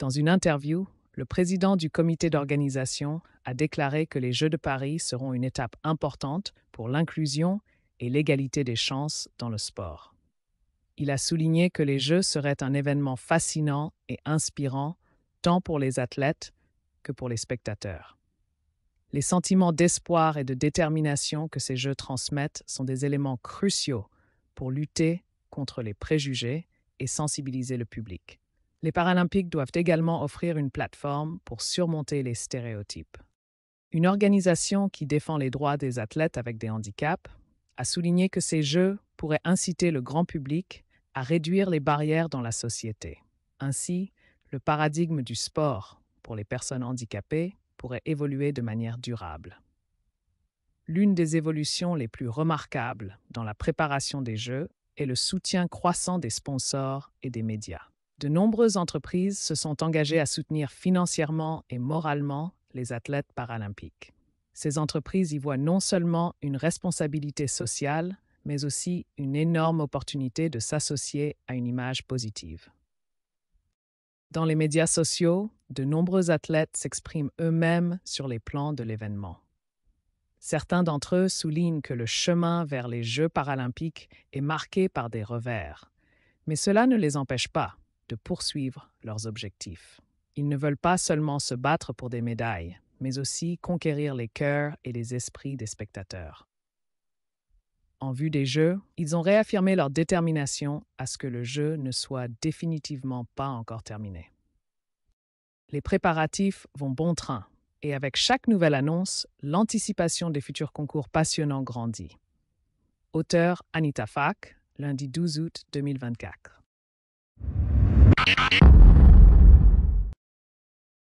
Dans une interview, le président du comité d'organisation a déclaré que les Jeux de Paris seront une étape importante pour l'inclusion et l'égalité des chances dans le sport. Il a souligné que les Jeux seraient un événement fascinant et inspirant tant pour les athlètes que pour les spectateurs. Les sentiments d'espoir et de détermination que ces Jeux transmettent sont des éléments cruciaux pour lutter contre les préjugés et sensibiliser le public. Les Paralympiques doivent également offrir une plateforme pour surmonter les stéréotypes. Une organisation qui défend les droits des athlètes avec des handicaps a souligné que ces Jeux pourraient inciter le grand public à réduire les barrières dans la société. Ainsi, le paradigme du sport pour les personnes handicapées pourrait évoluer de manière durable. L'une des évolutions les plus remarquables dans la préparation des Jeux est le soutien croissant des sponsors et des médias. De nombreuses entreprises se sont engagées à soutenir financièrement et moralement les athlètes paralympiques. Ces entreprises y voient non seulement une responsabilité sociale, mais aussi une énorme opportunité de s'associer à une image positive. Dans les médias sociaux, de nombreux athlètes s'expriment eux-mêmes sur les plans de l'événement. Certains d'entre eux soulignent que le chemin vers les Jeux paralympiques est marqué par des revers, mais cela ne les empêche pas de poursuivre leurs objectifs. Ils ne veulent pas seulement se battre pour des médailles, mais aussi conquérir les cœurs et les esprits des spectateurs. En vue des Jeux, ils ont réaffirmé leur détermination à ce que le jeu ne soit définitivement pas encore terminé. Les préparatifs vont bon train, et avec chaque nouvelle annonce, l'anticipation des futurs concours passionnants grandit. Auteur Anita Fak, lundi 12 août 2024. Música